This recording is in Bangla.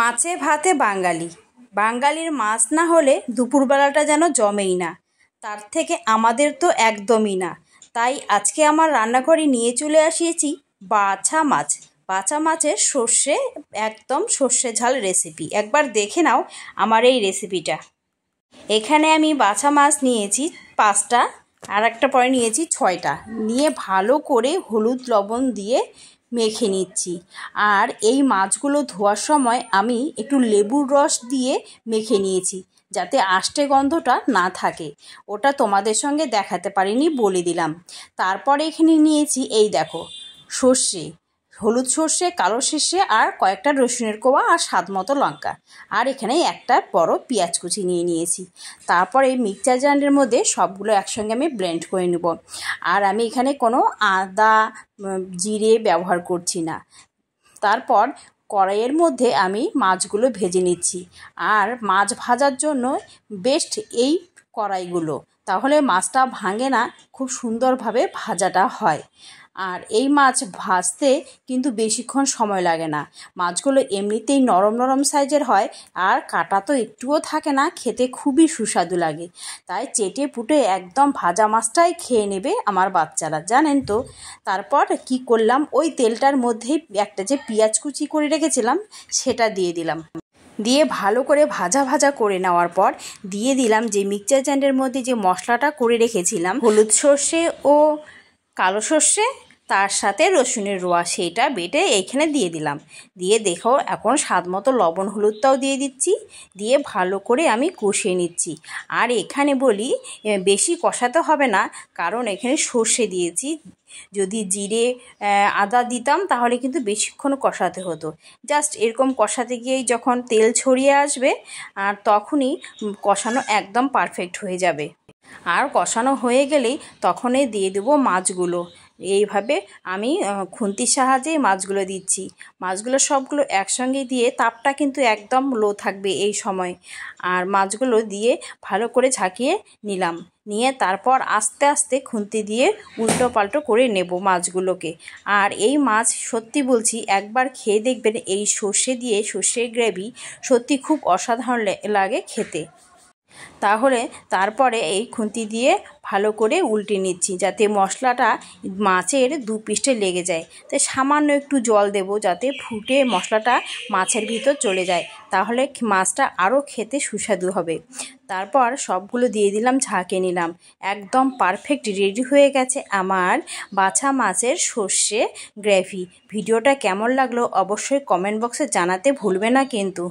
মাছে ভাতে বাঙালি বাঙালির মাছ না হলে দুপুরবেলাটা যেন জমেই না তার থেকে আমাদের তো একদমই না তাই আজকে আমার রান্নাঘরে নিয়ে চলে আসিয়েছি বাছা মাছ বাছা মাছের সর্ষে একদম সর্ষে ঝাল রেসিপি একবার দেখে নাও আমার এই রেসিপিটা এখানে আমি বাছা মাছ নিয়েছি পাঁচটা আর একটা পরে নিয়েছি ছয়টা নিয়ে ভালো করে হলুদ লবণ দিয়ে মেখে নিচ্ছি আর এই মাছগুলো ধোয়ার সময় আমি একটু লেবুর রস দিয়ে মেখে নিয়েছি যাতে আষ্টে গন্ধটা না থাকে ওটা তোমাদের সঙ্গে দেখাতে পারিনি বলে দিলাম তারপর এখানে নিয়েছি এই দেখো সর্ষে হলুদ সর্ষে কালো সর্ষে আর কয়েকটা রসুনের কোয়া আর স্বাদ মতো লঙ্কা আর এখানে একটা বড় পেঁয়াজ কুচি নিয়ে নিয়েছি তারপর এই মিক্সচার জারের মধ্যে সবগুলো একসঙ্গে আমি ব্লেন্ড করে নেব আর আমি এখানে কোনো আদা জিরে ব্যবহার করছি না তারপর কড়াইয়ের মধ্যে আমি মাছগুলো ভেজে নিচ্ছি আর মাছ ভাজার জন্য বেস্ট এই কড়াইগুলো তাহলে মাছটা ভাঙে না খুব সুন্দরভাবে ভাজাটা হয় আর এই মাছ ভাজতে কিন্তু বেশিক্ষণ সময় লাগে না মাছগুলো এমনিতেই নরম নরম সাইজের হয় আর কাটা তো একটুও থাকে না খেতে খুবই সুস্বাদু লাগে তাই চেটে পুটে একদম ভাজা মাছটাই খেয়ে নেবে আমার বাচ্চারা জানেন তো তারপর কি করলাম ওই তেলটার মধ্যেই একটা যে পেঁয়াজ কুচি করে রেখেছিলাম সেটা দিয়ে দিলাম দিয়ে ভালো করে ভাজা ভাজা করে নেওয়ার পর দিয়ে দিলাম যে মিক্সচার গ্রাইন্ডারের মধ্যে যে মশলাটা করে রেখেছিলাম হলুদ সর্ষে ও কালো সর্ষে তার সাথে রসুনের রোয়া সেইটা বেটে এখানে দিয়ে দিলাম দিয়ে দেখো এখন স্বাদ মতো লবণ হলুদটাও দিয়ে দিচ্ছি দিয়ে ভালো করে আমি কষিয়ে নিচ্ছি আর এখানে বলি বেশি কষাতে হবে না কারণ এখানে সর্ষে দিয়েছি যদি জিরে আদা দিতাম তাহলে কিন্তু বেশিক্ষণ কষাতে হতো জাস্ট এরকম কষাতে গিয়েই যখন তেল ছড়িয়ে আসবে আর তখনই কষানো একদম পারফেক্ট হয়ে যাবে আর কষানো হয়ে গেলেই তখনই দিয়ে দেবো মাছগুলো এইভাবে আমি খুন্তির সাহায্যে মাছগুলো দিচ্ছি মাছগুলো সবগুলো একসঙ্গে দিয়ে তাপটা কিন্তু একদম লো থাকবে এই সময় আর মাছগুলো দিয়ে ভালো করে ঝাঁকিয়ে নিলাম নিয়ে তারপর আস্তে আস্তে খুন্তি দিয়ে উল্টো পাল্টো করে নেব মাছগুলোকে আর এই মাছ সত্যি বলছি একবার খেয়ে দেখবেন এই সর্ষে দিয়ে সর্ষের গ্রেভি সত্যি খুব অসাধারণ লাগে খেতে তাহলে তারপরে এই খুন্তি দিয়ে ভালো করে উল্টে নিচ্ছি যাতে মশলাটা মাছের দু পৃষ্ঠে লেগে যায় তাই সামান্য একটু জল দেব যাতে ফুটে মশলাটা মাছের ভিতর চলে যায় তাহলে মাছটা আরও খেতে সুস্বাদু হবে তারপর সবগুলো দিয়ে দিলাম ঝাঁকে নিলাম একদম পারফেক্ট রেডি হয়ে গেছে আমার বাছা মাছের সর্ষে গ্রেভি ভিডিওটা কেমন লাগলো অবশ্যই কমেন্ট বক্সে জানাতে ভুলবে না কিন্তু